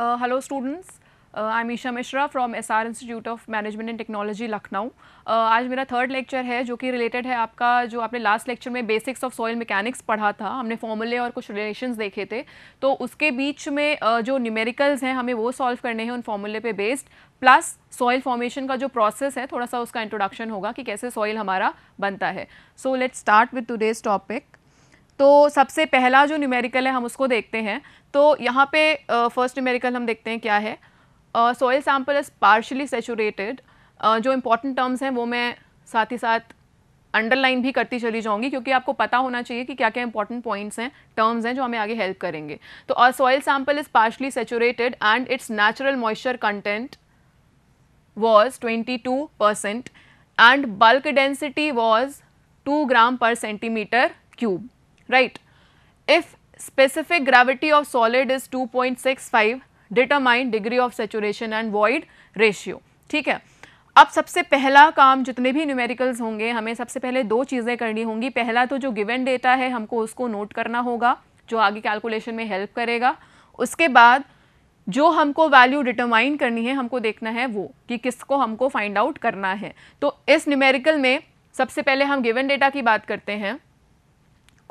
Uh, students students, uh, Mishra Isha S R Institute of Management and Technology Lucknow आज मेरा third lecture है जो कि रिलेटेड है आपका जो आपने लास्ट लेक्चर में बेसिक्स ऑफ सॉइल मैकेनिक्स पढ़ा था हमने फॉर्मूले और कुछ रिलेशन देखे थे तो उसके बीच में uh, जो न्यूमेरिकल्स हैं हमें वो सॉल्व करने हैं उन फॉर्मूले पे बेस्ड प्लस सॉइल फॉर्मेशन का जो प्रोसेस है थोड़ा सा उसका इंट्रोडक्शन होगा कि कैसे सॉइल हमारा बनता है so let start with today's topic तो सबसे पहला जो न्यूमेरिकल है हम उसको देखते हैं तो यहाँ पे फर्स्ट uh, न्यूमेरिकल हम देखते हैं क्या है soil sample is partially saturated जो इम्पोर्टेंट टर्म्स हैं वो मैं साथ ही साथ अंडरलाइन भी करती चली जाऊंगी क्योंकि आपको पता होना चाहिए कि क्या क्या इंपॉर्टेंट पॉइंट्स हैं टर्म्स हैं जो हमें आगे हेल्प करेंगे तो a soil sample is partially saturated and its natural moisture content was twenty two percent and bulk density was two gram per centimetre cube right if specific gravity of solid is 2.65 determine degree of saturation and void ratio ठीक है अब सबसे पहला काम जितने भी numericals होंगे हमें सबसे पहले दो चीज़ें करनी होंगी पहला तो जो गिवन डेटा है हमको उसको नोट करना होगा जो आगे कैलकुलेशन में हेल्प करेगा उसके बाद जो हमको वैल्यू डिटरमाइन करनी है हमको देखना है वो कि किसको हमको फाइंड आउट करना है तो इस न्यूमेरिकल में सबसे पहले हम गिवन डेटा की बात करते हैं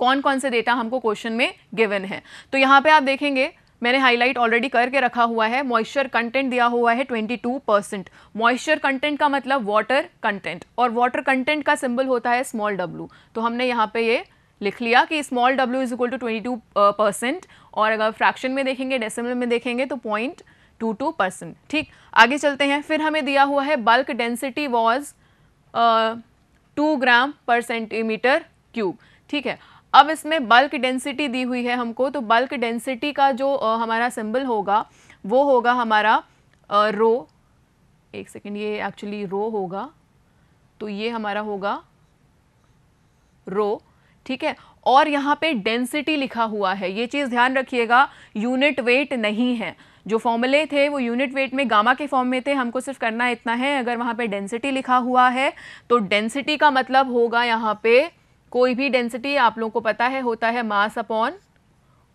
कौन कौन से डेटा हमको क्वेश्चन में गिवन है तो यहाँ पे आप देखेंगे मैंने हाईलाइट ऑलरेडी करके रखा हुआ है मॉइस्चर कंटेंट दिया हुआ है 22 परसेंट मॉइस्चर कंटेंट का मतलब वाटर कंटेंट और वाटर कंटेंट का सिंबल होता है स्मॉल डब्ल्यू तो हमने यहाँ पे ये लिख लिया कि small W is equal to twenty percent और अगर फ्रैक्शन में देखेंगे डेसिमल में देखेंगे तो पॉइंट ठीक आगे चलते हैं फिर हमें दिया हुआ है bulk density was two gram per centimetre cube ठीक है अब इसमें बल्क डेंसिटी दी हुई है हमको तो बल्क डेंसिटी का जो हमारा सिंबल होगा वो होगा हमारा रो एक सेकेंड ये एक्चुअली रो होगा तो ये हमारा होगा रो ठीक है और यहाँ पे डेंसिटी लिखा हुआ है ये चीज़ ध्यान रखिएगा यूनिट वेट नहीं है जो फॉर्मूले थे वो यूनिट वेट में गामा के फॉर्म में थे हमको सिर्फ करना इतना है अगर वहाँ पे डेंसिटी लिखा हुआ है तो डेंसिटी का मतलब होगा यहाँ पे कोई भी डेंसिटी आप लोगों को पता है होता है मास अपॉन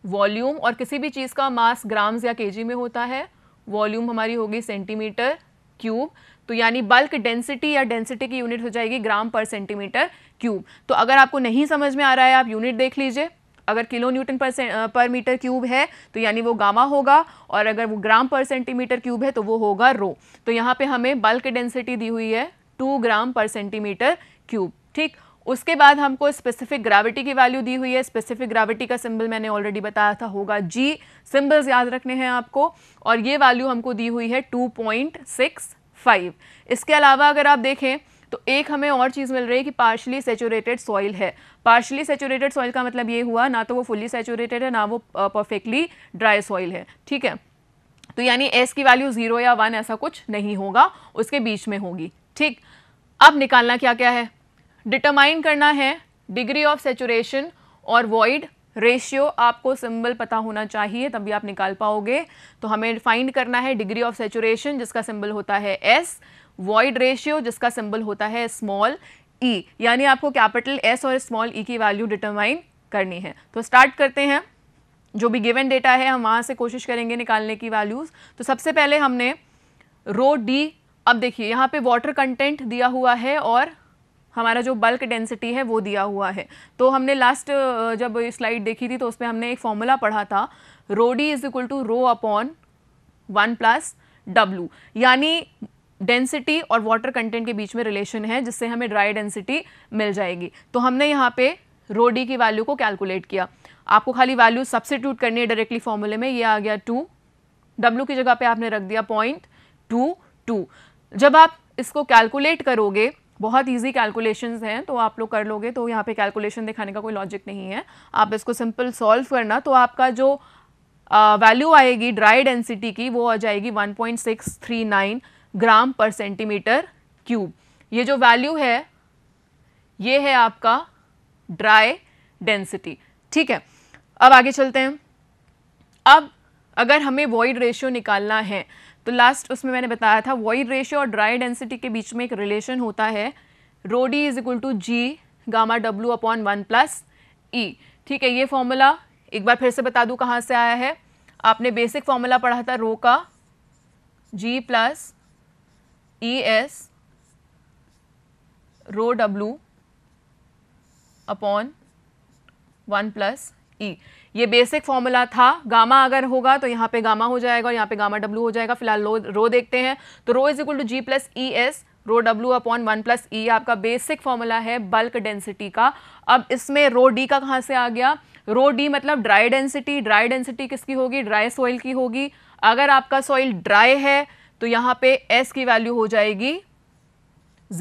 वॉल्यूम और किसी भी चीज़ का मास ग्राम्स या केजी में होता है वॉल्यूम हमारी होगी सेंटीमीटर क्यूब तो यानी बल्क डेंसिटी या डेंसिटी की यूनिट हो जाएगी ग्राम पर सेंटीमीटर क्यूब तो अगर आपको नहीं समझ में आ रहा है आप यूनिट देख लीजिए अगर किलो न्यूटन पर पर मीटर क्यूब है तो यानी वो गामा होगा और अगर वो ग्राम पर सेंटीमीटर क्यूब है तो वो होगा रो तो यहाँ पे हमें बल्क डेंसिटी दी हुई है to gram per centimetre cube ठीक उसके बाद हमको स्पेसिफिक ग्रेविटी की वैल्यू दी हुई है स्पेसिफिक ग्रेविटी का सिंबल मैंने ऑलरेडी बताया था होगा जी सिंबल्स याद रखने हैं आपको और ये वैल्यू हमको दी हुई है टू पॉइंट सिक्स फाइव इसके अलावा अगर आप देखें तो एक हमें और चीज़ मिल रही है कि पार्शली सेचूरेटेड सॉइल है पार्शली सेचूरेटेड सॉइल का मतलब ये हुआ ना तो वो फुली सेचूरेटेड है ना वो परफेक्टली ड्राई सॉइल है ठीक है तो यानी एस की वैल्यू ज़ीरो या वन ऐसा कुछ नहीं होगा उसके बीच में होगी ठीक अब निकालना क्या क्या है डिटरमाइन करना है डिग्री ऑफ सेचुरेशन और वॉइड रेशियो आपको सिंबल पता होना चाहिए तभी आप निकाल पाओगे तो हमें फाइंड करना है डिग्री ऑफ सेचुरेशन जिसका सिंबल होता है एस वॉइड रेशियो जिसका सिंबल होता है स्मॉल ई e, यानी आपको कैपिटल एस और स्मॉल ई e की वैल्यू डिटरमाइन करनी है तो स्टार्ट करते हैं जो भी गिवन डेटा है हम वहाँ से कोशिश करेंगे निकालने की वैल्यूज़ तो सबसे पहले हमने रो डी अब देखिए यहाँ पे वाटर कंटेंट दिया हुआ है और हमारा जो बल्क डेंसिटी है वो दिया हुआ है तो हमने लास्ट जब स्लाइड देखी थी तो उसमें हमने एक फॉर्मूला पढ़ा था rho D is equal to rho upon one plus W यानी डेंसिटी और वाटर कंटेंट के बीच में रिलेशन है जिससे हमें ड्राई डेंसिटी मिल जाएगी तो हमने यहाँ पे रो डी की वैल्यू को कैलकुलेट किया आपको खाली वैल्यू सब्सिट्यूट करनी है डायरेक्टली फॉर्मूले में ये आ गया टू डब्लू की जगह पे आपने रख दिया पॉइंट टू टू जब आप इसको कैलकुलेट करोगे बहुत ईजी कैलकुलेशंस हैं तो आप लोग कर लोगे तो यहाँ पे कैलकुलेशन दिखाने का कोई लॉजिक नहीं है आप इसको सिंपल सॉल्व करना तो आपका जो वैल्यू आएगी ड्राई डेंसिटी की वो आ जाएगी 1.639 ग्राम पर सेंटीमीटर क्यूब ये जो वैल्यू है ये है आपका ड्राई डेंसिटी ठीक है अब आगे चलते हैं अब अगर हमें वॉइड रेशियो निकालना है तो लास्ट उसमें मैंने बताया था वॉइड रेशियो और ड्राई डेंसिटी के बीच में एक रिलेशन होता है rho D is equal to G gamma W upon one plus E ठीक है ये फॉर्मूला एक बार फिर से बता दूँ कहाँ से आया है आपने बेसिक फॉर्मूला पढ़ा था रो का G plus E S rho W upon one plus E ये बेसिक फॉर्मूला था गामा अगर होगा तो यहाँ पे गामा हो जाएगा और यहाँ पे गामा डब्ल्यू हो जाएगा फिलहाल रो रो देखते हैं तो rho is equal to G plus E S rho W upon one plus E आपका बेसिक फॉर्मूला है बल्क डेंसिटी का अब इसमें रो डी का कहाँ से आ गया रो डी मतलब ड्राई डेंसिटी ड्राई डेंसिटी किसकी होगी ड्राई सॉइल की होगी अगर आपका सॉइल ड्राई है तो यहाँ पे एस की वैल्यू हो जाएगी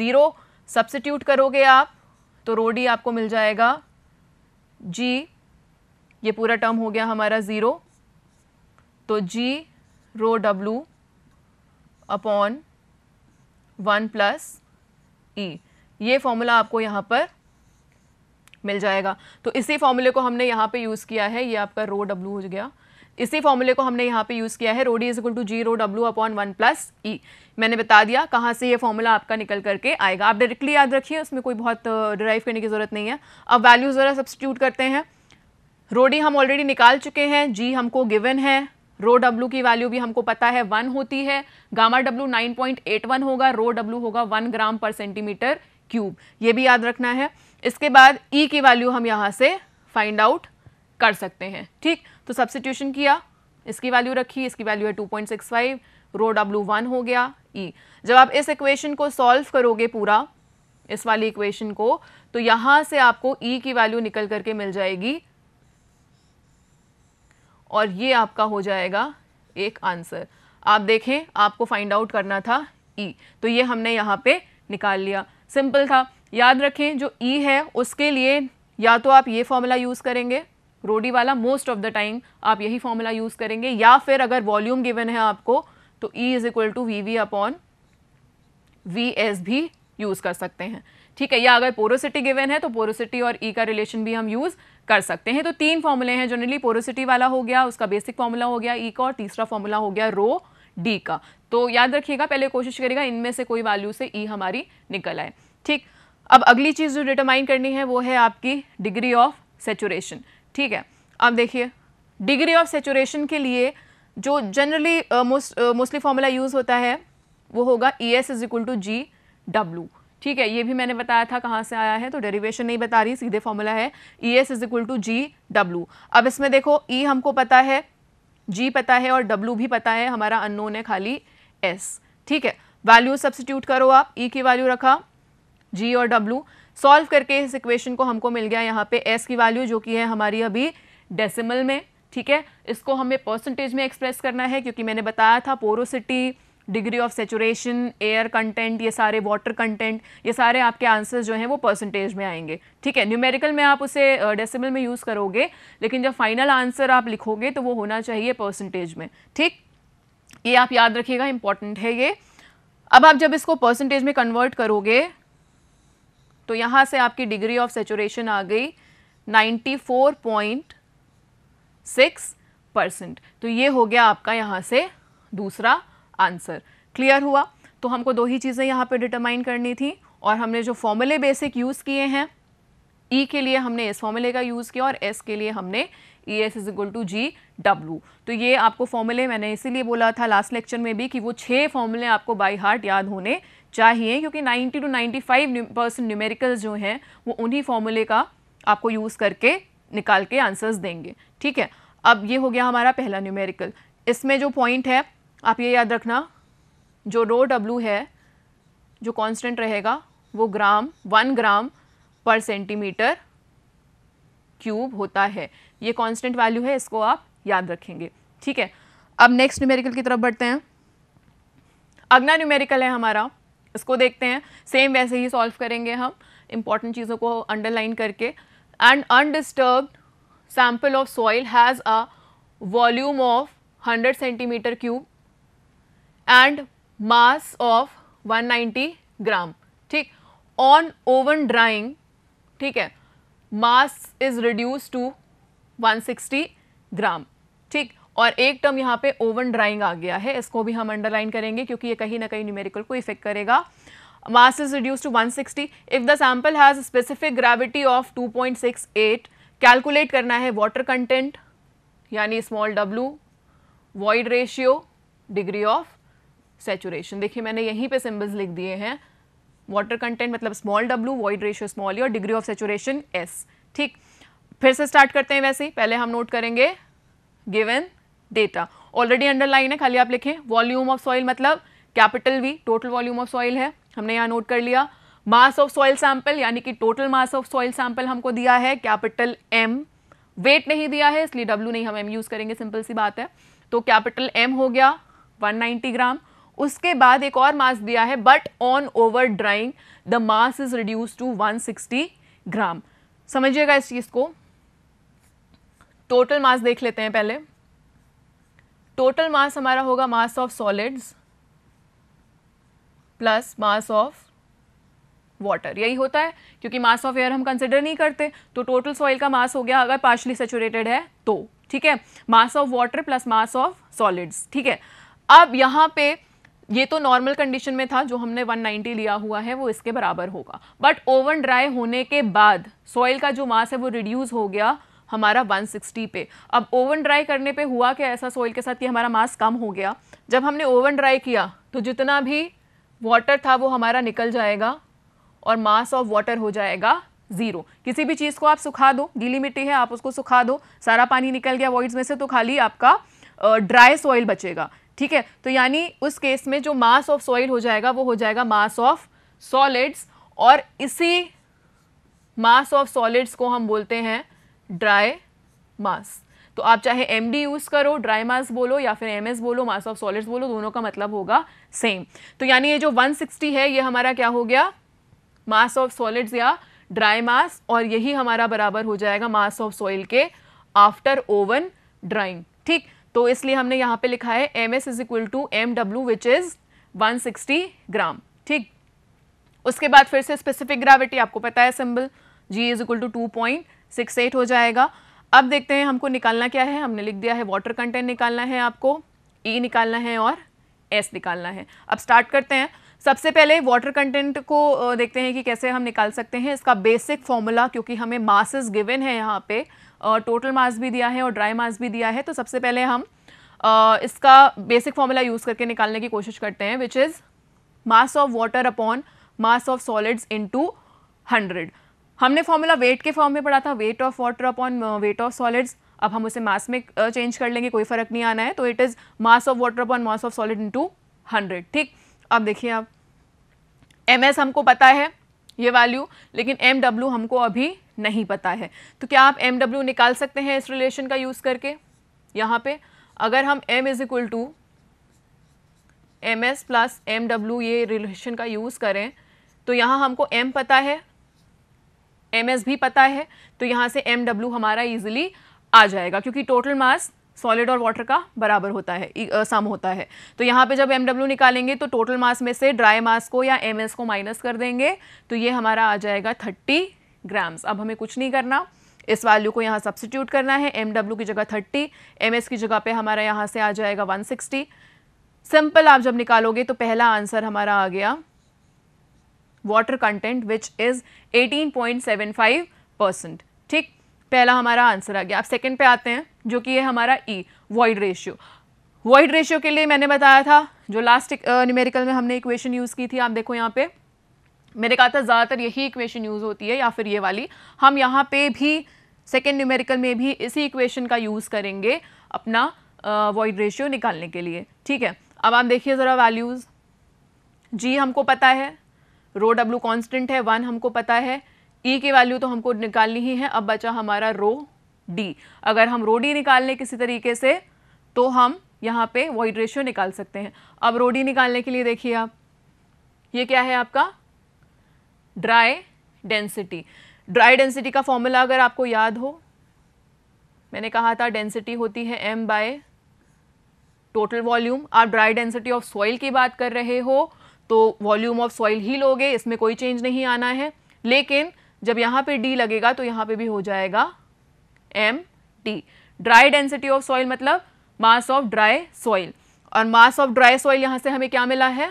ज़ीरो सब्सिट्यूट करोगे आप तो रो डी आपको मिल जाएगा जी ये पूरा टर्म हो गया हमारा ज़ीरो तो G rho W upon one plus E ये फॉर्मूला आपको यहाँ पर मिल जाएगा तो इसी फॉर्मूले को हमने यहाँ पे यूज़ किया है ये आपका रो डब्लू हो गया इसी फॉर्मूले को हमने यहाँ पे यूज़ किया है rho D is equal to G rho W upon one plus E मैंने बता दिया कहाँ से ये फॉर्मूला आपका निकल करके आएगा आप डायरेक्टली याद रखिए उसमें कोई बहुत डिराइव करने की ज़रूरत नहीं है अब वैल्यू ज़रा सब्सिट्यूट करते हैं रोडी हम ऑलरेडी निकाल चुके हैं जी हमको गिवन है रो डब्ल्यू की वैल्यू भी हमको पता है वन होती है gamma W nine point eight one होगा रो डब्ल्यू होगा one gram per centimetre cube ये भी याद रखना है इसके बाद ई e की वैल्यू हम यहाँ से फाइंड आउट कर सकते हैं ठीक तो सब्सटीट्यूशन किया इसकी वैल्यू रखी इसकी वैल्यू है two point six five rho W one हो गया ई e. जब आप इस इक्वेशन को सॉल्व करोगे पूरा इस वाली इक्वेशन को तो यहाँ से आपको ई e की वैल्यू निकल करके मिल जाएगी और ये आपका हो जाएगा एक आंसर आप देखें आपको फाइंड आउट करना था ई e। तो ये हमने यहाँ पे निकाल लिया सिंपल था याद रखें जो ई e है उसके लिए या तो आप ये फॉर्मूला यूज़ करेंगे रोडी वाला मोस्ट ऑफ द टाइम आप यही फॉर्मूला यूज़ करेंगे या फिर अगर वॉल्यूम गिवन है आपको तो E is equal to V V upon V S भी यूज़ कर सकते हैं ठीक है या अगर पोरोसिटी गिवन है तो पोरोसिटी और ई e का रिलेशन भी हम यूज़ कर सकते हैं तो तीन फॉर्मूले हैं जनरली पोरोसिटी वाला हो गया उसका बेसिक फॉर्मूला हो गया ई e का और तीसरा फॉर्मूला हो गया रो डी का तो याद रखिएगा पहले कोशिश करेगा इनमें से कोई वैल्यू से ई e हमारी निकल आए ठीक अब अगली चीज़ जो डिटरमाइन करनी है वो है आपकी डिग्री ऑफ सेचुरेशन ठीक है अब देखिए डिग्री ऑफ सेचुरेशन के लिए जो जनरली मोस्टली फॉर्मूला यूज़ होता है वो होगा E S is equal to G W ठीक है ये भी मैंने बताया था कहाँ से आया है तो डेरिवेशन नहीं बता रही सीधे फॉर्मूला है E S is equal to G W अब इसमें देखो ई e हमको पता है जी पता है और डब्लू भी पता है हमारा अननोन है खाली एस ठीक है वैल्यू सब्सिट्यूट करो आप ई e की वैल्यू रखा जी और डब्लू सॉल्व करके इस इक्वेशन को हमको मिल गया यहाँ पे एस की वैल्यू जो कि है हमारी अभी डेसिमल में ठीक है इसको हमें परसेंटेज में एक्सप्रेस करना है क्योंकि मैंने बताया था porosity degree of saturation air content ये सारे वाटर कंटेंट ये सारे आपके आंसर्स जो हैं वो परसेंटेज में आएंगे ठीक है न्यूमेरिकल में आप उसे डेसिमल में यूज़ करोगे लेकिन जब फाइनल आंसर आप लिखोगे तो वो होना चाहिए परसेंटेज में ठीक ये आप याद रखिएगा इंपॉर्टेंट है ये अब आप जब इसको परसेंटेज में कन्वर्ट करोगे तो यहाँ से आपकी डिग्री ऑफ सेचुरेशन आ गई नाइन्टी परसेंट तो ये हो गया आपका यहाँ से दूसरा आंसर क्लियर हुआ तो हमको दो ही चीज़ें यहाँ पे डिटरमाइन करनी थी और हमने जो फॉर्मूले बेसिक यूज़ किए हैं ई e के लिए हमने एस फॉर्मूले का यूज़ किया और एस के लिए हमने E S is equal to G W तो ये आपको फॉर्मूले मैंने इसीलिए बोला था लास्ट लेक्चर में भी कि वो छः फॉर्मूले आपको बाई हार्ट याद होने चाहिए क्योंकि ninety to ninety percent numerical जो हैं वो उन्हीं फॉर्मूले का आपको यूज़ करके निकाल के आंसर्स देंगे ठीक है अब ये हो गया हमारा पहला न्यूमेरिकल इसमें जो पॉइंट है आप ये याद रखना जो रो डब्लू है जो कांस्टेंट रहेगा वो gram one gram per centimetre cube होता है ये कांस्टेंट वैल्यू है इसको आप याद रखेंगे ठीक है अब नेक्स्ट न्यूमेरिकल की तरफ बढ़ते हैं अगला न्यूमेरिकल है हमारा इसको देखते हैं सेम वैसे ही सॉल्व करेंगे हम इंपॉर्टेंट चीज़ों को अंडरलाइन करके and undisturb sample of soil has a volume of 100 centimetre cube and mass of 190 gram ठीक ऑन ओवन ड्राइंग ठीक है mass is reduce to 160 gram ठीक और एक टर्म यहाँ पे ओवन ड्राइंग आ गया है इसको भी हम अंडरलाइन करेंगे क्योंकि ये कहीं ना कहीं न्यूमेरिकल को इफेक्ट करेगा mass is reduce to 160 if the sample has specific gravity of 2.68 calculate करना है वाटर कंटेंट यानी small W void ratio degree of saturation देखिए मैंने यहीं पे सिंबल्स लिख दिए हैं वाटर कंटेंट मतलब small W void ratio small और डिग्री ऑफ सेचुरेशन एस ठीक फिर से स्टार्ट करते हैं वैसे ही पहले हम नोट करेंगे गिवन डेटा ऑलरेडी अंडरलाइन है खाली आप लिखें वॉल्यूम ऑफ सॉइल मतलब capital V total volume of soil है हमने यहाँ नोट कर लिया मास ऑफ सॉइल सैंपल यानी कि total mass of soil sample हमको दिया है कैपिटल एम वेट नहीं दिया है इसलिए डब्ल्यू नहीं हम एम यूज़ करेंगे सिंपल सी बात है तो कैपिटल एम हो गया 190 ग्राम उसके बाद एक और मास दिया है but on over drying the mass is reduce to 160 gram समझिएगा इस चीज़ को टोटल मास देख लेते हैं पहले टोटल मास हमारा होगा mass of solids plus mass of water यही होता है क्योंकि मास ऑफ एयर हम कंसिडर नहीं करते तो टोटल सॉइल का मास हो गया अगर पार्शली सेचुरेटेड है तो ठीक है mass of water plus mass of solids ठीक है अब यहां पे ये तो नॉर्मल कंडीशन में था जो हमने 190 लिया हुआ है वो इसके बराबर होगा बट ओवन ड्राई होने के बाद सॉइल का जो मास है वो रिड्यूस हो गया हमारा 160 पे अब ओवन ड्राई करने पे हुआ क्या ऐसा सॉइल के साथ कि हमारा मास कम हो गया जब हमने ओवन ड्राई किया तो जितना भी वाटर था वो हमारा निकल जाएगा और मास ऑफ वाटर हो जाएगा ज़ीरो किसी भी चीज़ को आप सुखा दो गीली मिट्टी है आप उसको सुखा दो सारा पानी निकल गया वॉइड्स में से तो खाली आपका ड्राई सॉइल बचेगा ठीक है तो यानी उस केस में जो मास ऑफ सॉइल हो जाएगा वो हो जाएगा मास ऑफ सॉलिड्स और इसी मास ऑफ सॉलिड्स को हम बोलते हैं ड्राई मास तो आप चाहे एम डी यूज़ करो ड्राई मास बोलो या फिर एम एस बोलो मास ऑफ सॉलिड्स बोलो दोनों का मतलब होगा सेम तो यानी ये जो 160 है ये हमारा क्या हो गया मास ऑफ सॉलिड्स या ड्राई मास और यही हमारा बराबर हो जाएगा मास ऑफ सॉइल के आफ्टर ओवन ड्राइंग ठीक तो इसलिए हमने यहाँ पे लिखा है M S is equal to M W which is 160 gram ठीक उसके बाद फिर से स्पेसिफिक ग्राविटी आपको पता है symbol G is equal to two point six eight हो जाएगा अब देखते हैं हमको निकालना क्या है हमने लिख दिया है वाटर कंटेंट निकालना है आपको ई e निकालना है और एस निकालना है अब स्टार्ट करते हैं सबसे पहले वाटर कंटेंट को देखते हैं कि कैसे हम निकाल सकते हैं इसका बेसिक फॉर्मूला क्योंकि हमें मासेस गिवन है यहाँ पे टोटल मास भी दिया है और ड्राई मास भी दिया है तो सबसे पहले हम इसका बेसिक फॉर्मूला यूज़ करके निकालने की कोशिश करते हैं which is mass of water upon mass of solids into hundred हमने फॉर्मूला वेट के फॉर्म में पढ़ा था weight of water upon weight of solids अब हम उसे मास में चेंज कर लेंगे कोई फ़र्क नहीं आना है तो it is mass of water upon mass of solid into hundred ठीक अब देखिए आप एम एस हमको पता है ये वैल्यू लेकिन एम डब्ल्यू हमको अभी नहीं पता है तो क्या आप एम डब्ल्यू निकाल सकते हैं इस रिलेशन का यूज़ करके यहाँ पे अगर हम M is equal to M S plus M W ये रिलेशन का यूज़ करें तो यहाँ हमको एम पता है एम एस भी पता है तो यहाँ से एम डब्ल्यू हमारा ईजिली आ जाएगा क्योंकि टोटल मास सॉलिड और वाटर का बराबर होता है सम e, होता है तो यहाँ पे जब एम डब्ल्यू निकालेंगे तो टोटल मास में से ड्राई मास को या एम एस को माइनस कर देंगे तो ये हमारा आ जाएगा थर्टी ग्राम्स अब हमें कुछ नहीं करना इस वैल्यू को यहाँ सब्सिट्यूट करना है एम डब्ल्यू की जगह थर्टी एम एस की जगह पे हमारा यहाँ से आ जाएगा वन सिक्सटी सिंपल आप जब निकालोगे तो पहला आंसर हमारा आ गया water content which is eighteen point seven five percent ठीक पहला हमारा आंसर आ गया आप सेकंड पे आते हैं जो कि है हमारा E void ratio void ratio के लिए मैंने बताया था जो लास्ट न्यूमेरिकल uh, में हमने इक्वेशन यूज़ की थी आप देखो यहाँ पे मैंने कहा था ज़्यादातर यही इक्वेशन यूज़ होती है या फिर ये वाली हम यहाँ पे भी सेकेंड न्यूमेरिकल में भी इसी इक्वेशन का यूज़ करेंगे अपना वॉइड रेशियो निकालने के लिए ठीक है अब आप देखिए ज़रा वैल्यूज़ जी हमको पता है रो डब्ल्यू कॉन्स्टेंट है वन हमको पता है ई e की वैल्यू तो हमको निकालनी ही है अब बचा हमारा रो डी अगर हम रो डी निकाल लें किसी तरीके से तो हम यहाँ पे वॉइड रेशियो निकाल सकते हैं अब रोडी निकालने के लिए देखिए आप ये क्या है आपका ड्राई डेंसिटी ड्राई डेंसिटी का फॉर्मूला अगर आपको याद हो मैंने कहा था डेंसिटी होती है एम बाय टोटल वॉल्यूम आप ड्राई डेंसिटी ऑफ सॉइल की बात कर रहे हो तो वॉल्यूम ऑफ सॉइल ही लोगे इसमें कोई चेंज नहीं आना है लेकिन जब यहाँ पे डी लगेगा तो यहाँ पे भी हो जाएगा M D dry density of soil मतलब मास ऑफ ड्राई सॉइल और मास ऑफ ड्राई सॉइल यहाँ से हमें क्या मिला है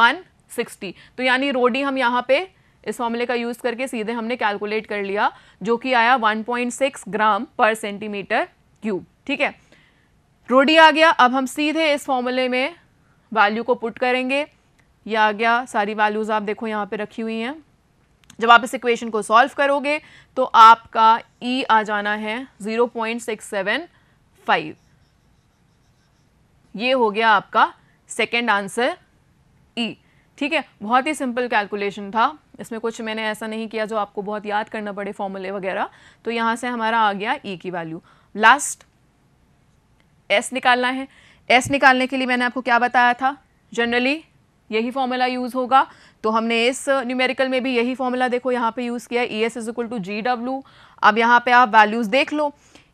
160 तो यानी रोडी हम यहाँ पे इस फॉर्मूले का यूज़ करके सीधे हमने कैलकुलेट कर लिया जो कि आया 1.6 ग्राम पर सेंटीमीटर क्यूब ठीक है रोडी आ गया अब हम सीधे इस फॉर्मूले में वैल्यू को पुट करेंगे ये आ गया सारी वैल्यूज़ आप देखो यहाँ पे रखी हुई हैं जब आप इस इक्वेशन को सॉल्व करोगे तो आपका ई e आ जाना है जीरो ये हो गया आपका सेकेंड आंसर ई ठीक है बहुत ही सिंपल कैलकुलेशन था इसमें कुछ मैंने ऐसा नहीं किया जो आपको बहुत याद करना पड़े फॉर्मूले वगैरह तो यहाँ से हमारा आ गया ई e की वैल्यू लास्ट एस निकालना है एस निकालने के लिए मैंने आपको क्या बताया था जनरली यही फॉर्मूला यूज़ होगा तो हमने इस न्यूमेरिकल में भी यही फॉर्मूला देखो यहाँ पे यूज़ किया E S is equal to G W अब यहाँ पे आप वैल्यूज़ देख लो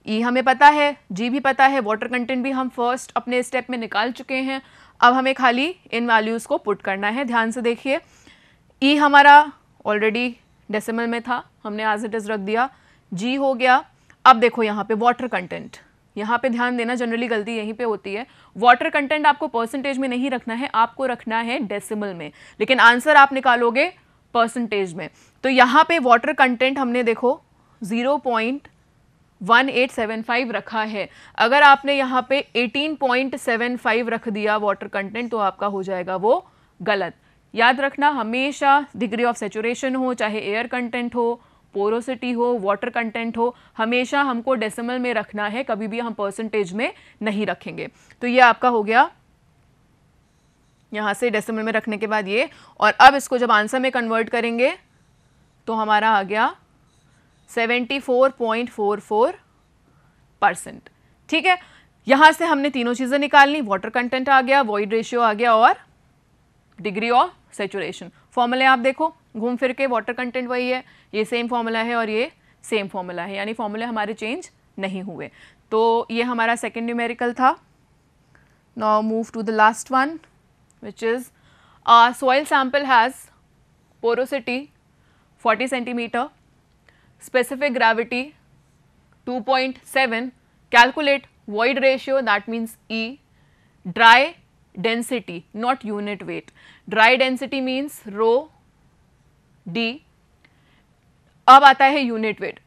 ई e हमें पता है जी भी पता है वाटर कंटेंट भी हम फर्स्ट अपने स्टेप में निकाल चुके हैं अब हमें खाली इन वैल्यूज़ को पुट करना है ध्यान से देखिए ई e हमारा ऑलरेडी डेसिमल में था हमने आज इट इज़ रख दिया जी हो गया अब देखो यहाँ पे वाटर कंटेंट यहाँ पे ध्यान देना जनरली गलती यहीं पे होती है वाटर कंटेंट आपको परसेंटेज में नहीं रखना है आपको रखना है डेसिमल में लेकिन आंसर आप निकालोगे परसेंटेज में तो यहाँ पे वाटर कंटेंट हमने देखो zero point one eight seven five रखा है अगर आपने यहाँ पे एटीन पॉइंट सेवन फाइव रख दिया वाटर कंटेंट तो आपका हो जाएगा वो गलत याद रखना हमेशा डिग्री ऑफ सेचुरेशन हो चाहे एयर कंटेंट हो पोरोसिटी हो वाटर कंटेंट हो हमेशा हमको डेसिमल में रखना है कभी भी हम परसेंटेज में नहीं रखेंगे तो ये आपका हो गया यहाँ से डेसिमल में रखने के बाद ये और अब इसको जब आंसर में कन्वर्ट करेंगे तो हमारा आ गया 74.44 परसेंट ठीक है यहाँ से हमने तीनों चीज़ें निकालनी वाटर कंटेंट आ गया वॉइड रेशियो आ गया और डिग्री ऑफ सेचुरेशन फॉर्मूले आप देखो घूम फिर के वाटर कंटेंट वही है ये सेम फार्मूला है और ये सेम फॉर्मूला है यानी फार्मूले हमारे चेंज नहीं हुए तो ये हमारा सेकेंड न्यूमेरिकल था now move to the last one which is soil sample has porosity 40 centimetre specific gravity 2.7, calculate void ratio that means E dry density not unit weight. Dry density means rho d. अब आता है unit weight.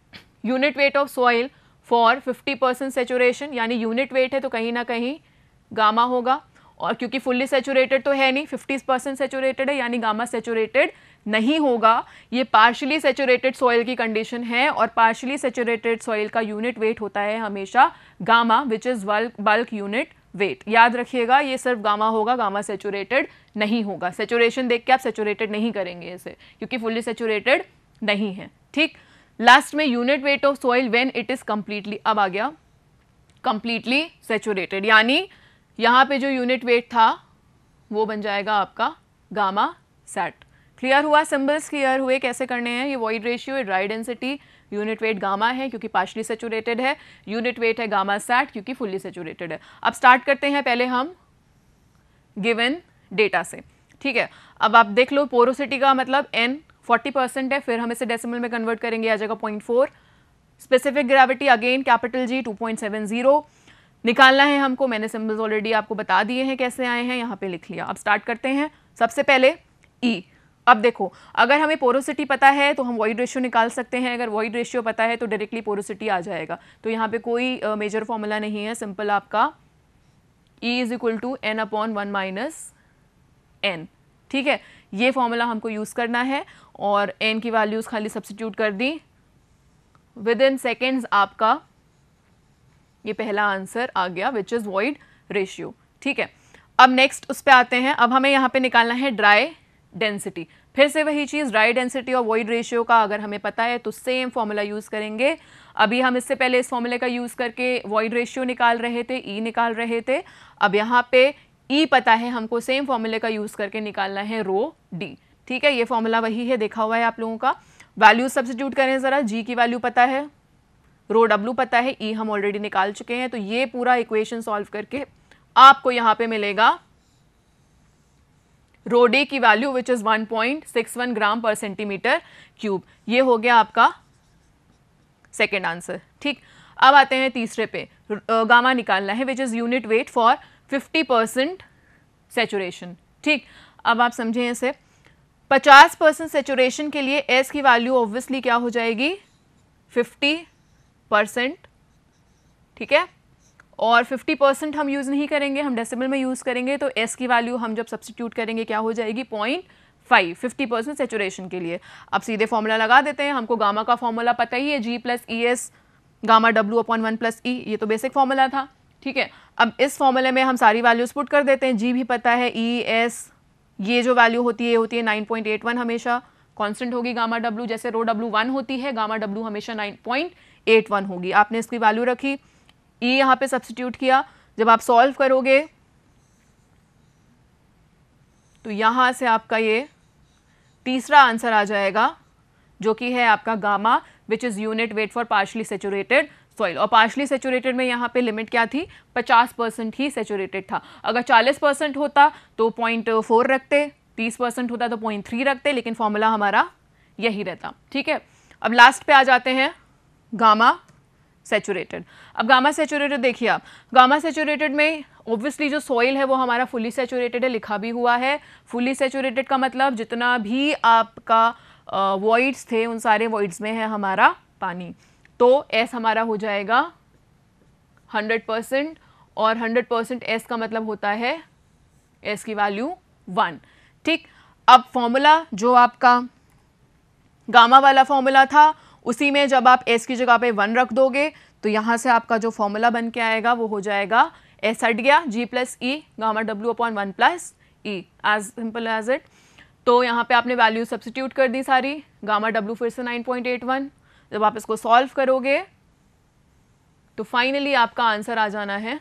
Unit weight of soil for 50 percent saturation यानी unit weight है तो कहीं ना कहीं gamma होगा और क्योंकि फुल्ली सेचुरेटेड तो है नहीं 50 परसेंट सेचुरेटेड है यानी गामा सेचुरेटेड नहीं होगा ये पार्शली सेचुरेटेड सॉइल की कंडीशन है और पार्शली सेचुरेटेड सॉइल का यूनिट वेट होता है हमेशा gamma which is bulk unit weight याद रखिएगा ये सिर्फ गामा होगा गामा सेचूरेटेड नहीं होगा सेचुरेशन देख के आप सेचूरेटेड नहीं करेंगे इसे क्योंकि फुल्ली सेचूरेटेड नहीं है ठीक लास्ट में unit weight of soil when it is completely अब आ गया कंप्लीटली सेचूरेटेड यानी यहाँ पे जो यूनिट वेट था वो बन जाएगा आपका गामा सेट क्लियर हुआ सिंबल्स क्लियर हुए कैसे करने हैं ये void ratio dry density unit weight gamma है क्योंकि पार्शली सेचूरेटेड है यूनिट वेट है गामा सैट क्योंकि फुल्ली सेचूरेटेड है अब स्टार्ट करते हैं पहले हम गिवन डेटा से ठीक है अब आप देख लो पोरोसिटी का मतलब एन 40 परसेंट है फिर हम इसे डेसिमल में कन्वर्ट करेंगे आ जाएगा point four specific gravity again capital G 2.70 निकालना है हमको मैंने सिम्बल्स ऑलरेडी आपको बता दिए हैं कैसे आए हैं यहाँ पे लिख लिया अब स्टार्ट करते हैं सबसे पहले ई e. अब देखो अगर हमें पोरोसिटी पता है तो हम वॉइड रेशियो निकाल सकते हैं अगर वॉइड रेशियो पता है तो डायरेक्टली पोरोसिटी आ जाएगा तो यहाँ पे कोई मेजर uh, फॉर्मूला नहीं है सिंपल आपका E is equal to N upon one minus N ठीक है ये फॉर्मूला हमको यूज़ करना है और एन की वैल्यूज़ खाली सब्सिट्यूट कर दी विद इन सेकेंड्स आपका ये पहला आंसर आ गया विच इज़ वॉइड रेशियो ठीक है अब नेक्स्ट उस पर आते हैं अब हमें यहाँ पे निकालना है ड्राई डेंसिटी फिर से वही चीज़ ड्राई डेंसिटी और वॉइड रेशियो का अगर हमें पता है तो सेम फॉर्मूला यूज़ करेंगे अभी हम इससे पहले इस फॉर्मूले का यूज़ करके वॉइड रेशियो निकाल रहे थे ई e निकाल रहे थे अब यहाँ पे ई e पता है हमको सेम फॉर्मूले का यूज़ करके निकालना है रो डी ठीक है ये फॉर्मूला वही है देखा हुआ है आप लोगों का वैल्यू सब्सिट्यूट करें ज़रा जी की वैल्यू पता है रो डब्ल्यू पता है ई e हम ऑलरेडी निकाल चुके हैं तो ये पूरा इक्वेशन सॉल्व करके आपको यहाँ पे मिलेगा रोडे की value which is 1.61 gram per centimetre cube ये हो गया आपका सेकेंड आंसर ठीक अब आते हैं तीसरे पे गामा निकालना है which is unit weight for 50 percent saturation ठीक अब आप समझें इसे 50 परसेंट सेचुरेशन के लिए एस की वैल्यू ऑब्वियसली क्या हो जाएगी 50 परसेंट ठीक है और 50 परसेंट हम यूज़ नहीं करेंगे हम डेसिमल में यूज़ करेंगे तो एस की वैल्यू हम जब सब्सटीट्यूट करेंगे क्या हो जाएगी point five fifty percent saturation के लिए अब सीधे फॉर्मूला लगा देते हैं हमको गामा का फॉर्मूला पता ही है G plus E S gamma W upon one plus E ये तो बेसिक फॉर्मूला था ठीक है अब इस फॉर्मूले में हम सारी वैल्यूज पुट कर देते हैं जी भी पता है ई e एस ये जो वैल्यू होती है ये होती है नाइन पॉइंट एट वन हमेशा कॉन्स्टेंट होगी गामा डब्ल्यू जैसे रो डब्ल्यू वन होती है गामा डब्ल्यू हमेशा नाइन पॉइंट एट वन होगी आपने इसकी वैल्यू रखी ई e पे सब्सटीट्यूट किया जब आप सॉल्व करोगे तो यहां से आपका ये तीसरा आंसर आ जाएगा जो कि है आपका gamma which is unit weight for partially saturated soil और पार्शली सेचुरेटेड में यहाँ पे लिमिट क्या थी 50 परसेंट ही सेचुरेटेड था अगर 40 परसेंट होता तो पॉइंट फोर रखते 30 परसेंट होता तो पॉइंट थ्री रखते लेकिन फॉर्मूला हमारा यही रहता ठीक है अब लास्ट पे आ जाते हैं गामा सेचुरेटेड अब गामा सेचुरेटेड देखिए आप गामा सेचुरेटेड में ऑब्वियसली जो सॉइल है वो हमारा फुली सेचुरेटेड है लिखा भी हुआ है फुली सेचुरेटेड का मतलब जितना भी आपका वॉइड्स थे उन सारे वॉइड्स में है हमारा पानी तो एस हमारा हो जाएगा हंड्रेड परसेंट और हंड्रेड परसेंट एस का मतलब होता है एस की वैल्यू वन ठीक अब फॉर्मूला जो आपका गामा वाला फॉर्मूला था उसी में जब आप एस की जगह पे वन रख दोगे तो यहाँ से आपका जो फॉर्मूला बन के आएगा वो हो जाएगा एस हट गया G plus E gamma W upon one plus E as simple as it तो यहाँ पे आपने वैल्यू सब्सिट्यूट कर दी सारी गामा डब्ल्यू फिर से नाइन पॉइंट एट वन जब आप इसको सॉल्व करोगे तो फाइनली आपका आंसर आ जाना है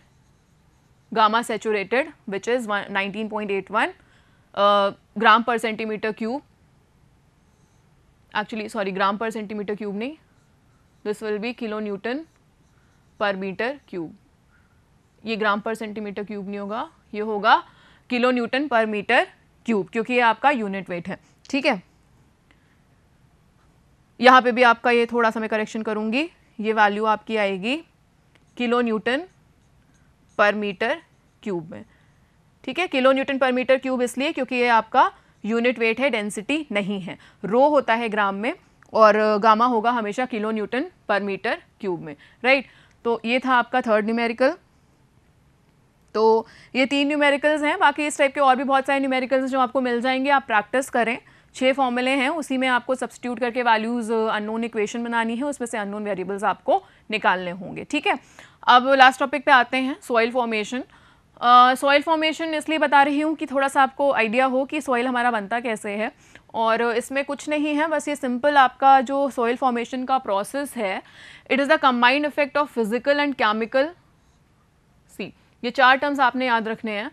gamma saturated which is nineteen point eight one gram per centimetre cube actually sorry gram per centimeter cube nahi this will be newton per meter cube ये ग्राम पर सेंटीमीटर क्यूब नहीं होगा ये होगा kilo newton per metre cube क्योंकि ये आपका unit weight है ठीक है यहाँ पे भी आपका ये थोड़ा सा मैं करेक्शन करूँगी ये वैल्यू आपकी आएगी kilo newton per metre cube में ठीक है kilo newton per metre cube इसलिए क्योंकि ये आपका यूनिट वेट है डेंसिटी नहीं है रो होता है ग्राम में और गामा होगा हमेशा kilo newton per metre cube में राइट तो ये था आपका थर्ड न्यूमेरिकल तो ये तीन न्यूमेरिकल्स हैं बाकी इस टाइप के और भी बहुत सारे न्यूमेरिकल्स जो आपको मिल जाएंगे आप प्रैक्टिस करें छह फॉर्मूले हैं उसी में आपको सब्सिट्यूट करके वैल्यूज़ अननोन इक्वेशन बनानी है उसमें से अननोन वेरिएबल्स आपको निकालने होंगे ठीक है अब लास्ट टॉपिक पे आते हैं soil formation soil uh, formation इसलिए बता रही हूँ कि थोड़ा सा आपको आइडिया हो कि सॉइल हमारा बनता कैसे है और इसमें कुछ नहीं है बस ये सिंपल आपका जो सॉइल फॉर्मेशन का प्रोसेस है it is the combined effect of physical and chemical C ये चार टर्म्स आपने याद रखने हैं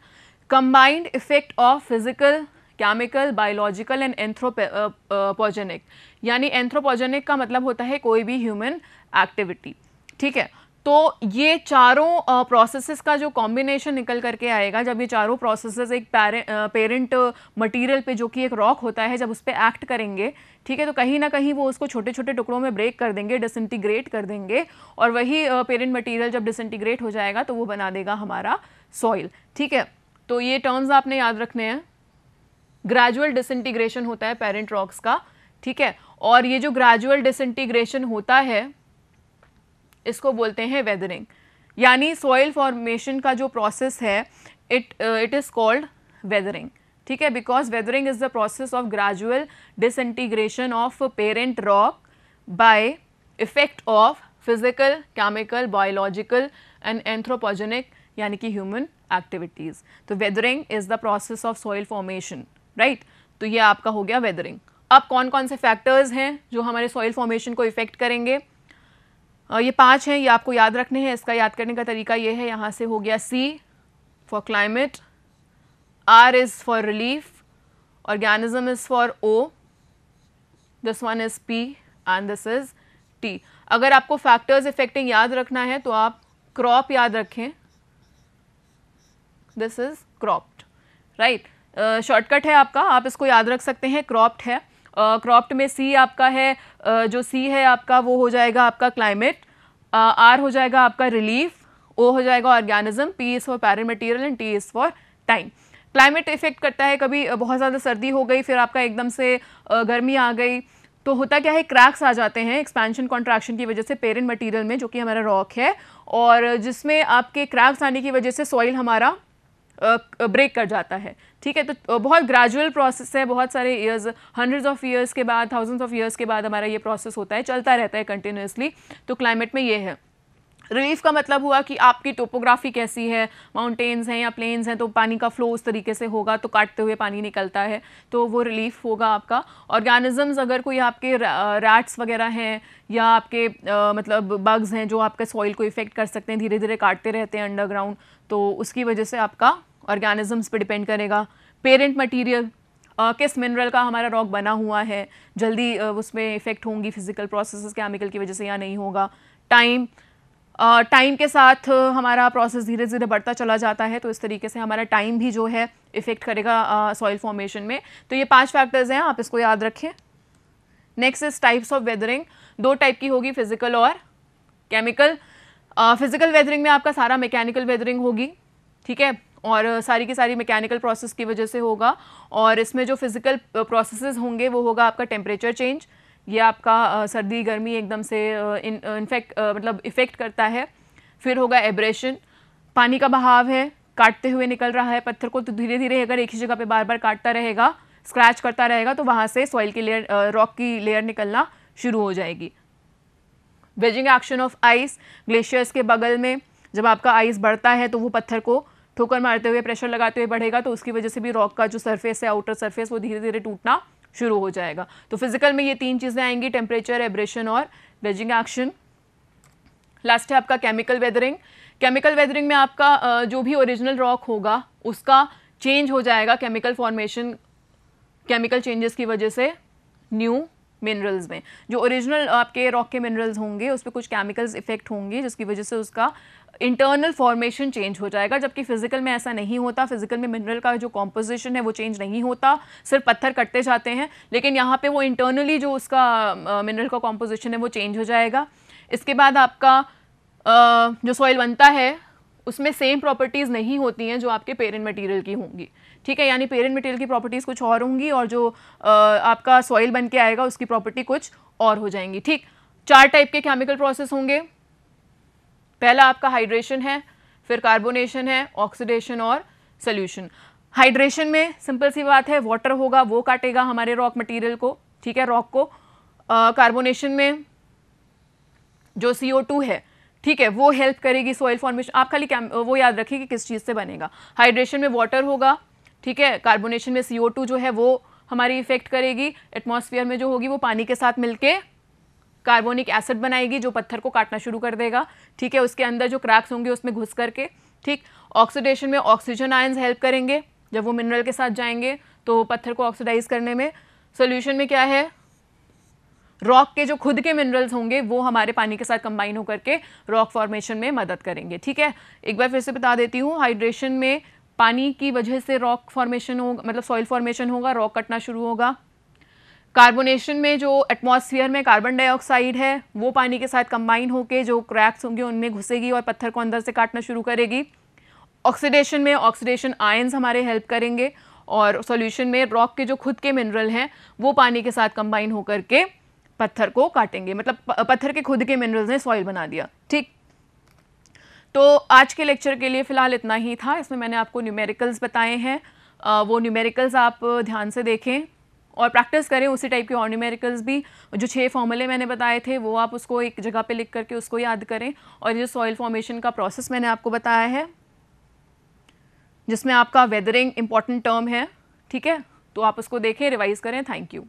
combined effect of physical chemical biological and anthropogenic यानी एंथ्रोपोजेनिक का मतलब होता है कोई भी ह्यूमन एक्टिविटी ठीक है तो ये चारों प्रोसेसेस का जो कॉम्बिनेशन निकल करके आएगा जब ये चारों प्रोसेसेस एक पेरेंट मटेरियल पे जो कि एक रॉक होता है जब उस पर एक्ट करेंगे ठीक है तो कहीं ना कहीं वो उसको छोटे छोटे टुकड़ों में ब्रेक कर देंगे डिसइंटीग्रेट कर देंगे और वही पेरेंट मटेरियल जब डिसइंटीग्रेट हो जाएगा तो वो बना देगा हमारा सॉइल ठीक है तो ये टर्म्स आपने याद रखने हैं ग्रेजुअल डिसइंटीग्रेशन होता है पेरेंट रॉक्स का ठीक है और ये जो ग्रेजुअल डिसइंटीग्रेशन होता है इसको बोलते हैं वेदरिंग यानी सॉइल फॉर्मेशन का जो प्रोसेस है it it is called weathering ठीक है because weathering is the process of gradual disintegration of parent rock by effect of physical chemical biological and anthropogenic यानी कि ह्यूमन एक्टिविटीज़ तो weathering is the process of soil formation right तो ये आपका हो गया वेदरिंग अब कौन कौन से फैक्टर्स हैं जो हमारे सॉइल फॉर्मेशन को इफेक्ट करेंगे ये पांच हैं ये आपको याद रखने हैं इसका याद करने का तरीका ये है यहाँ से हो गया C for climate R is for relief organism is for O this one is P and this is T अगर आपको फैक्टर्स इफेक्टिंग याद रखना है तो आप क्रॉप याद रखें this is cropped right shortcut है आपका आप इसको याद रख सकते हैं क्रॉप्ड है क्रॉप्ट में सी आपका है जो सी है आपका वो हो जाएगा आपका क्लाइमेट आर हो जाएगा आपका रिलीफ ओ हो जाएगा organism P is for parent material and T is for time climate effect करता है कभी बहुत ज़्यादा सर्दी हो गई फिर आपका एकदम से गर्मी आ गई तो होता क्या है क्रैक्स आ जाते हैं एक्सपेंशन कॉन्ट्रैक्शन की वजह से पेरेंट मटेरियल में जो कि हमारा रॉक है और जिसमें आपके क्रैक्स आने की वजह से सॉइल हमारा ब्रेक कर जाता है ठीक है तो बहुत ग्रेजुअल प्रोसेस है बहुत सारे ईयर्स हंड्रेड्स ऑफ ईयर्स के बाद थाउजेंड्स ऑफ ईयर्स के बाद हमारा ये प्रोसेस होता है चलता रहता है कंटिन्यूसली तो क्लाइमेट में ये है रिलीफ का मतलब हुआ कि आपकी टोपोग्राफी कैसी है माउंटेन्स हैं या प्लेन्स हैं तो पानी का फ्लो उस तरीके से होगा तो काटते हुए पानी निकलता है तो वो रिलीफ होगा आपका ऑर्गेनिजम्स अगर कोई आपके रैट्स वगैरह हैं या आपके आ, मतलब बग्स हैं जो आपके सॉइल को इफ़ेक्ट कर सकते हैं धीरे धीरे काटते रहते हैं अंडरग्राउंड तो उसकी वजह से आपका ऑर्गेनिजम्स पे डिपेंड करेगा पेरेंट मटेरियल किस मिनरल का हमारा रॉक बना हुआ है जल्दी uh, उसमें इफेक्ट होंगी फिजिकल प्रोसेस केमिकल की वजह से या नहीं होगा टाइम टाइम uh, के साथ हमारा प्रोसेस धीरे धीरे बढ़ता चला जाता है तो इस तरीके से हमारा टाइम भी जो है इफ़ेक्ट करेगा सॉइल uh, फॉर्मेशन में तो ये पांच फैक्टर्स हैं आप इसको याद रखें next is types of weathering दो टाइप की होगी फिजिकल और केमिकल फिजिकल वेदरिंग में आपका सारा मैकेनिकल वेदरिंग होगी ठीक है और सारी की सारी मैकेनिकल प्रोसेस की वजह से होगा और इसमें जो फिज़िकल प्रोसेसेस होंगे वो होगा आपका टेम्परेचर चेंज ये आपका सर्दी गर्मी एकदम से इनफेक्ट मतलब इफ़ेक्ट करता है फिर होगा एब्रेशन पानी का बहाव है काटते हुए निकल रहा है पत्थर को तो धीरे धीरे अगर एक ही जगह पे बार बार काटता रहेगा स्क्रैच करता रहेगा तो वहाँ से सॉइल की लेयर रॉक की लेयर निकलना शुरू हो जाएगी wedging action of ice glaciers के बगल में जब आपका आइस बढ़ता है तो वो पत्थर को ठोकर मारते हुए प्रेशर लगाते हुए बढ़ेगा तो उसकी वजह से भी रॉक का जो सरफेस है आउटर सरफेस वो धीरे धीरे टूटना शुरू हो जाएगा तो फिजिकल में ये तीन चीज़ें आएंगी टेम्परेचर एब्रेशन और वेजिंग एक्शन लास्ट है आपका केमिकल वेदरिंग केमिकल वेदरिंग में आपका जो भी ओरिजिनल रॉक होगा उसका चेंज हो जाएगा केमिकल फॉर्मेशन केमिकल चेंजेस की वजह से न्यू मिनरल्स में जो ओरिजिनल आपके रॉक के मिनरल्स होंगे उस पर कुछ केमिकल्स इफेक्ट होंगे जिसकी वजह से उसका इंटरनल फॉर्मेशन चेंज हो जाएगा जबकि फिजिकल में ऐसा नहीं होता फिजिकल में मिनरल का जो कॉम्पोजिशन है वो चेंज नहीं होता सिर्फ पत्थर कटते जाते हैं लेकिन यहाँ पे वो इंटरनली जो उसका मिनरल का कॉम्पोजिशन है वो चेंज हो जाएगा इसके बाद आपका जो सॉइल बनता है उसमें सेम प्रॉपर्टीज़ नहीं होती हैं जो आपके पेरेंट मटीरियल की होंगी ठीक है यानी पेरेंट मटीरियल की प्रॉपर्टीज़ कुछ और होंगी और जो आपका सॉइल बन के आएगा उसकी प्रॉपर्टी कुछ और हो जाएंगी ठीक चार टाइप के केमिकल प्रोसेस होंगे पहला आपका हाइड्रेशन है फिर कार्बोनेशन है ऑक्सीडेशन और सोल्यूशन हाइड्रेशन में सिंपल सी बात है वाटर होगा वो काटेगा हमारे रॉक मटेरियल को ठीक है रॉक को कार्बोनेशन में जो सी है ठीक है वो हेल्प करेगी सॉइल फॉर्मेशन आप खाली वो याद रखिए कि किस चीज़ से बनेगा हाइड्रेशन में वाटर होगा ठीक है कार्बोनेशन में सी जो है वो हमारी इफेक्ट करेगी एटमॉस्फेयर में जो होगी वो पानी के साथ मिलके कार्बोनिक एसिड बनाएगी जो पत्थर को काटना शुरू कर देगा ठीक है उसके अंदर जो क्रैक्स होंगे उसमें घुस करके ठीक ऑक्सीडेशन में ऑक्सीजन आयन्स हेल्प करेंगे जब वो मिनरल के साथ जाएंगे तो पत्थर को ऑक्सीडाइज करने में सोल्यूशन में क्या है रॉक के जो खुद के मिनरल्स होंगे वो हमारे पानी के साथ कंबाइन होकर के रॉक फॉर्मेशन में मदद करेंगे ठीक है एक बार फिर से बता देती हूँ हाइड्रेशन में पानी की वजह से रॉक फॉर्मेशन होगा मतलब सॉइल फॉर्मेशन होगा रॉक कटना शुरू होगा कार्बोनेशन में जो एटमॉस्फेयर में कार्बन डाइऑक्साइड है वो पानी के साथ कंबाइन होकर जो क्रैक्स होंगे उनमें घुसेगी और पत्थर को अंदर से काटना शुरू करेगी ऑक्सीडेशन में ऑक्सीडेशन आयंस हमारे हेल्प करेंगे और सॉल्यूशन में रॉक के जो खुद के मिनरल हैं वो पानी के साथ कंबाइन होकर के पत्थर को काटेंगे मतलब पत्थर के खुद के मिनरल्स ने सॉइल बना दिया ठीक तो आज के लेक्चर के लिए फ़िलहाल इतना ही था इसमें मैंने आपको न्यूमेरिकल्स बताए हैं वो न्यूमेरिकल्स आप ध्यान से देखें और प्रैक्टिस करें उसी टाइप के और भी जो छः फॉर्मूले मैंने बताए थे वो आप उसको एक जगह पे लिख करके उसको याद करें और जो सॉइल फॉर्मेशन का प्रोसेस मैंने आपको बताया है जिसमें आपका वेदरिंग इंपॉर्टेंट टर्म है ठीक है तो आप उसको देखें रिवाइज़ करें थैंक यू